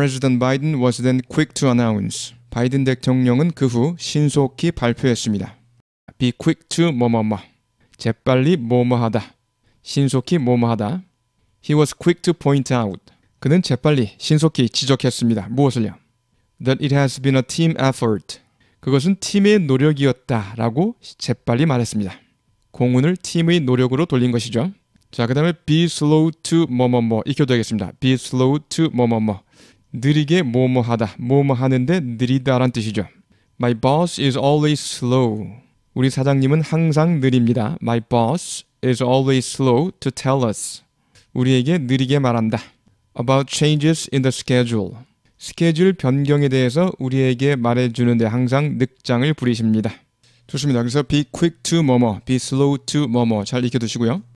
President Biden was then quick to announce. 바이든 대통령은 그 후 신속히 발표했습니다. Be quick to 뭐뭐뭐. 재빨리 뭐뭐하다. 신속히 뭐뭐하다. He was quick to point out. 그는 재빨리 신속히 지적했습니다. 무엇을요? That it has been a team effort. 그것은 팀의 노력이었다라고 재빨리 말했습니다. 공운을 팀의 노력으로 돌린 것이죠. 자, 그 다음에 be slow to 뭐뭐뭐 익혀둬겠습니다 be slow to 뭐뭐뭐 느리게 뭐뭐하다, 뭐뭐하는데 느리다란 뜻이죠. My boss is always slow. 우리 사장님은 항상 느립니다. My boss is always slow to tell us. 우리에게 느리게 말한다. About changes in the schedule. 스케줄 변경에 대해서 우리에게 말해주는데 항상 늑장을 부리십니다. 좋습니다. 그래서 be quick to 뭐뭐, be slow to 뭐뭐 잘 익혀두시고요.